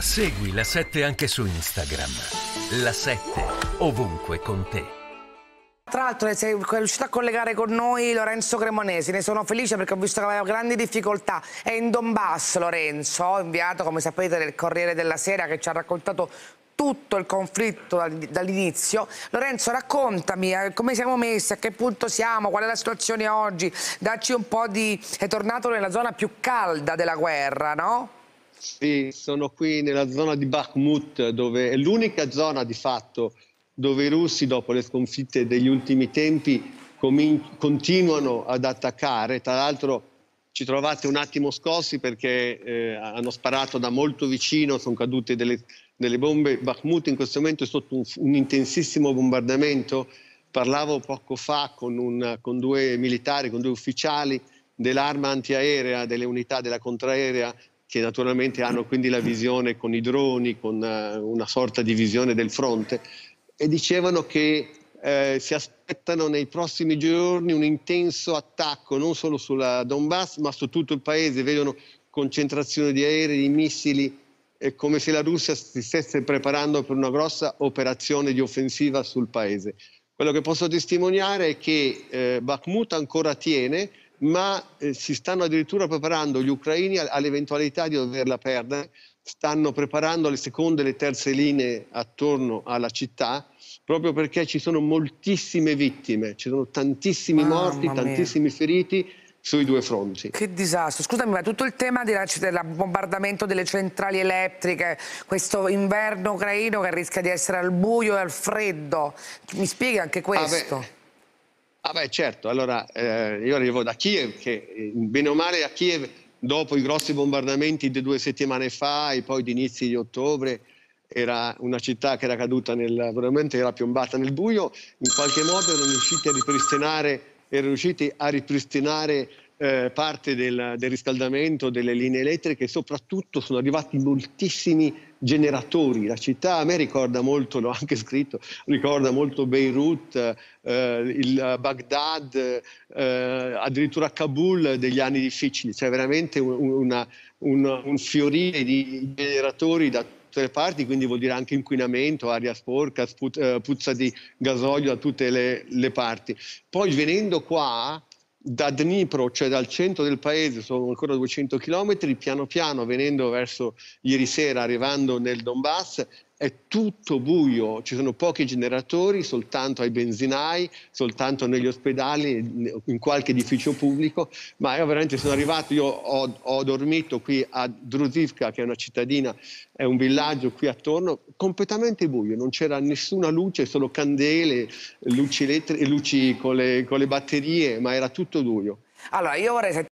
Segui la 7 anche su Instagram. La 7 ovunque con te. Tra l'altro eh, sei riuscito a collegare con noi Lorenzo Cremonesi, ne sono felice perché ho visto che aveva grandi difficoltà. È in Donbass Lorenzo, inviato come sapete nel Corriere della Sera che ci ha raccontato tutto il conflitto dall'inizio. Lorenzo, raccontami eh, come siamo messi, a che punto siamo, qual è la situazione oggi. Dacci un po' di... è tornato nella zona più calda della guerra, no? Sì, sono qui nella zona di Bakhmut, dove è l'unica zona di fatto dove i russi, dopo le sconfitte degli ultimi tempi, continuano ad attaccare. Tra l'altro ci trovate un attimo scossi perché eh, hanno sparato da molto vicino, sono cadute delle, delle bombe. Bakhmut in questo momento è sotto un, un intensissimo bombardamento. Parlavo poco fa con, un, con due militari, con due ufficiali dell'arma antiaerea, delle unità della contraerea che naturalmente hanno quindi la visione con i droni, con eh, una sorta di visione del fronte, e dicevano che eh, si aspettano nei prossimi giorni un intenso attacco non solo sulla Donbass ma su tutto il paese, vedono concentrazione di aerei, di missili, è come se la Russia si stesse preparando per una grossa operazione di offensiva sul paese. Quello che posso testimoniare è che eh, Bakhmut ancora tiene, ma eh, si stanno addirittura preparando gli ucraini all'eventualità di doverla perdere, stanno preparando le seconde e le terze linee attorno alla città proprio perché ci sono moltissime vittime, ci sono tantissimi Mamma morti, mia. tantissimi feriti sui due fronti. Che disastro. Scusami, ma tutto il tema del bombardamento delle centrali elettriche, questo inverno ucraino che rischia di essere al buio e al freddo, mi spiega anche ah, questo? Ah Ah beh certo, allora eh, io arrivo da Kiev, che eh, bene o male a Kiev dopo i grossi bombardamenti di due settimane fa e poi di inizi di ottobre era una città che era caduta nel, veramente era piombata nel buio, in qualche modo erano riusciti a ripristinare, erano riusciti a ripristinare eh, parte del, del, riscaldamento delle linee elettriche e soprattutto sono arrivati moltissimi generatori. La città a me ricorda molto, l'ho anche scritto, ricorda molto Beirut, eh, il Baghdad, eh, addirittura Kabul degli anni difficili. C'è veramente una, una, un fiorire di generatori da tutte le parti, quindi vuol dire anche inquinamento, aria sporca, eh, puzza di gasolio da tutte le, le parti. Poi venendo qua da Dnipro, cioè dal centro del paese, sono ancora 200 km, piano piano venendo verso ieri sera, arrivando nel Donbass, è tutto buio, ci sono pochi generatori soltanto ai benzinai, soltanto negli ospedali, in qualche edificio pubblico, ma io veramente sono arrivato, io ho, ho dormito qui a Drusivka, che è una cittadina, è un villaggio qui attorno, completamente buio, non c'era nessuna luce, solo candele, luci, luci con, le, con le batterie, ma era tutto buio. Allora, io vorrei